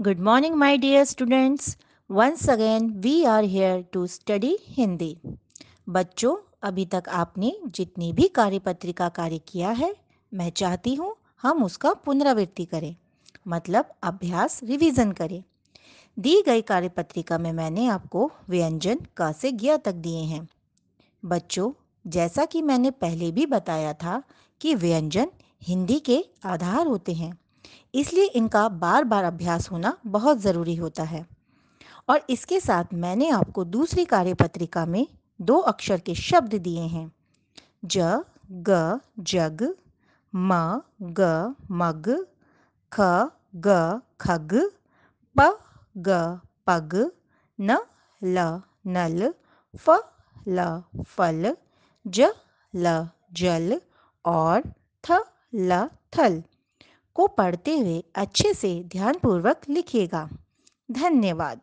good morning my dear students once again we are here to study Hindi बच्चों अभी तक आपने जितनी भी कार्यपत्रिका कार्य किया है मैं चाहती हूँ हम उसका पुनरावृत्ति करें मतलब अभ्यास रिवीजन करें दी गई कार्यपत्रिका में मैंने आपको व्यंजन क से ज्ञा तक दिए हैं बच्चों जैसा कि मैंने पहले भी बताया था कि व्यंजन हिंदी के आधार होते हैं इसलिए इनका बार बार अभ्यास होना बहुत ज़रूरी होता है और इसके साथ मैंने आपको दूसरी कार्यपत्रिका में दो अक्षर के शब्द दिए हैं ज ग जग म ग मग ख ग खग प ग पग न ल नल फ ल फल ज ल जल और थ ल थल को पढ़ते हुए अच्छे से ध्यानपूर्वक लिखिएगा धन्यवाद